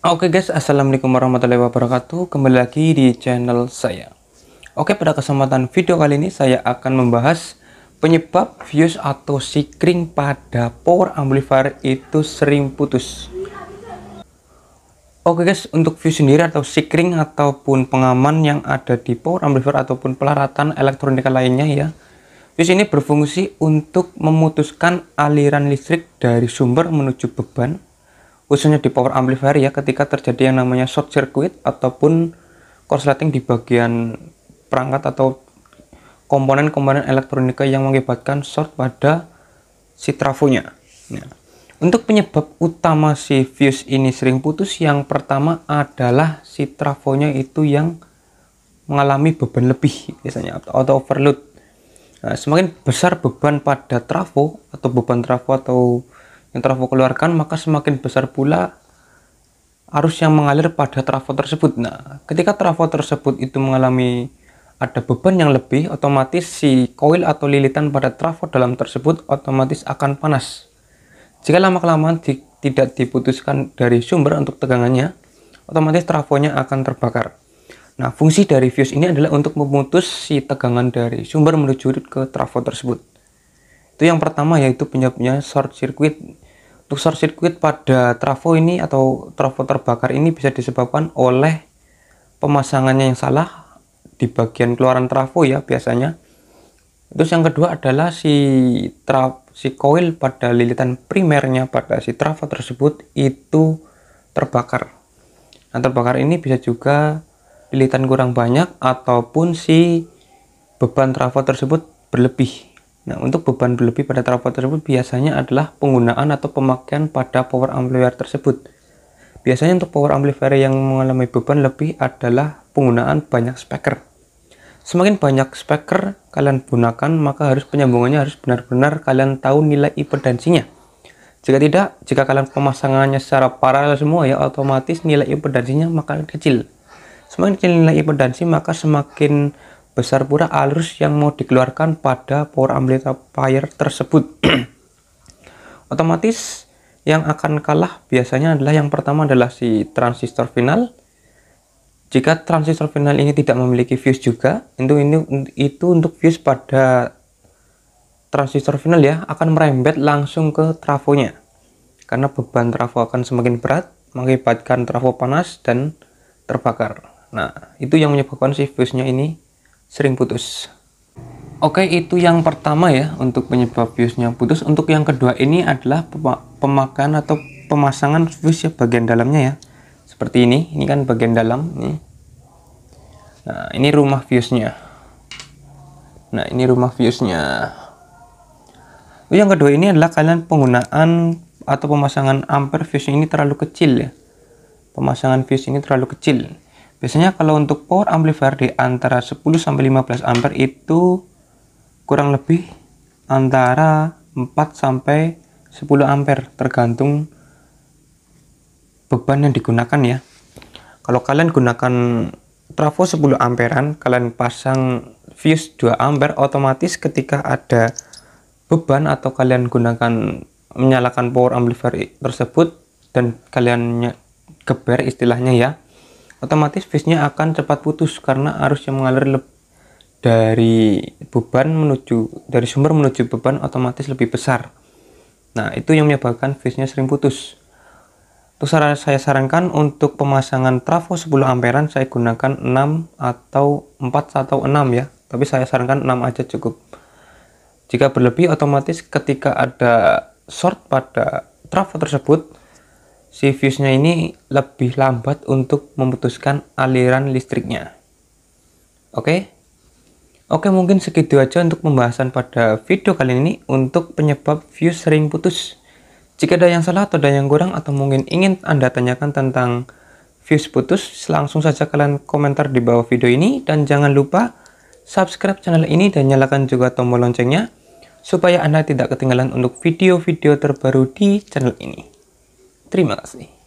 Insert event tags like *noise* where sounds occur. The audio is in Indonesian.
Oke okay guys, Assalamualaikum warahmatullahi wabarakatuh Kembali lagi di channel saya Oke, okay, pada kesempatan video kali ini Saya akan membahas penyebab fuse atau sikring pada power amplifier itu sering putus Oke okay guys, untuk fuse sendiri atau sikring ataupun pengaman yang ada di power amplifier ataupun pelaratan elektronika lainnya ya Fuse ini berfungsi untuk memutuskan aliran listrik dari sumber menuju beban khususnya di power amplifier ya ketika terjadi yang namanya short circuit ataupun korsleting di bagian perangkat atau komponen-komponen elektronika yang mengakibatkan short pada si trafonya. Nah, untuk penyebab utama si fuse ini sering putus yang pertama adalah si trafonya itu yang mengalami beban lebih biasanya atau overload. Nah, semakin besar beban pada trafo atau beban trafo atau yang trafo keluarkan, maka semakin besar pula arus yang mengalir pada trafo tersebut. Nah, ketika trafo tersebut itu mengalami ada beban yang lebih, otomatis si koil atau lilitan pada trafo dalam tersebut otomatis akan panas. Jika lama-kelamaan di, tidak diputuskan dari sumber untuk tegangannya, otomatis trafonya akan terbakar. Nah, fungsi dari fuse ini adalah untuk memutus si tegangan dari sumber menuju ke trafo tersebut itu yang pertama yaitu penyebabnya short circuit untuk short circuit pada trafo ini atau trafo terbakar ini bisa disebabkan oleh pemasangannya yang salah di bagian keluaran trafo ya biasanya terus yang kedua adalah si traf si coil pada lilitan primernya pada si trafo tersebut itu terbakar nah terbakar ini bisa juga lilitan kurang banyak ataupun si beban trafo tersebut berlebih Nah, untuk beban berlebih pada trafo tersebut biasanya adalah penggunaan atau pemakaian pada power amplifier tersebut. Biasanya untuk power amplifier yang mengalami beban lebih adalah penggunaan banyak speaker. Semakin banyak speaker kalian gunakan, maka harus penyambungannya harus benar-benar kalian tahu nilai impedansinya. Jika tidak, jika kalian pemasangannya secara paralel semua ya otomatis nilai impedansinya makin kecil. Semakin kecil nilai impedansi maka semakin besar pula arus yang mau dikeluarkan pada power amplifier tersebut. *clears throat* Otomatis yang akan kalah biasanya adalah yang pertama adalah si transistor final. Jika transistor final ini tidak memiliki fuse juga, itu ini itu untuk fuse pada transistor final ya akan merembet langsung ke trafonya. Karena beban trafo akan semakin berat, mengakibatkan trafo panas dan terbakar. Nah, itu yang menyebabkan si fuse-nya ini sering putus. Oke, itu yang pertama ya untuk penyebab fuse-nya putus. Untuk yang kedua ini adalah pemakan atau pemasangan fuse ya bagian dalamnya ya. Seperti ini, ini kan bagian dalam nih. Nah, ini rumah fuse-nya. Nah, ini rumah fuse-nya. Yang kedua ini adalah kalian penggunaan atau pemasangan ampere fuse ini terlalu kecil ya. Pemasangan fuse ini terlalu kecil. Biasanya kalau untuk power amplifier di antara 10 sampai 15 ampere itu kurang lebih antara 4 sampai 10 ampere tergantung beban yang digunakan ya. Kalau kalian gunakan trafo 10 amperan, kalian pasang fuse 2 ampere otomatis ketika ada beban atau kalian gunakan menyalakan power amplifier tersebut dan kalian geber istilahnya ya otomatis bisnya akan cepat putus karena arus yang mengalir dari beban menuju dari sumber menuju beban otomatis lebih besar. Nah, itu yang menyebabkan fuse sering putus. Untuk saya sarankan untuk pemasangan trafo 10 amperan saya gunakan 6 atau 4 atau 6 ya, tapi saya sarankan 6 aja cukup. Jika berlebih otomatis ketika ada short pada trafo tersebut, si fuse-nya ini lebih lambat untuk memutuskan aliran listriknya. Oke? Oke, mungkin segitu aja untuk pembahasan pada video kali ini untuk penyebab fuse sering putus. Jika ada yang salah atau ada yang kurang atau mungkin ingin Anda tanyakan tentang fuse putus, langsung saja kalian komentar di bawah video ini dan jangan lupa subscribe channel ini dan nyalakan juga tombol loncengnya supaya Anda tidak ketinggalan untuk video-video terbaru di channel ini. Terima kasih.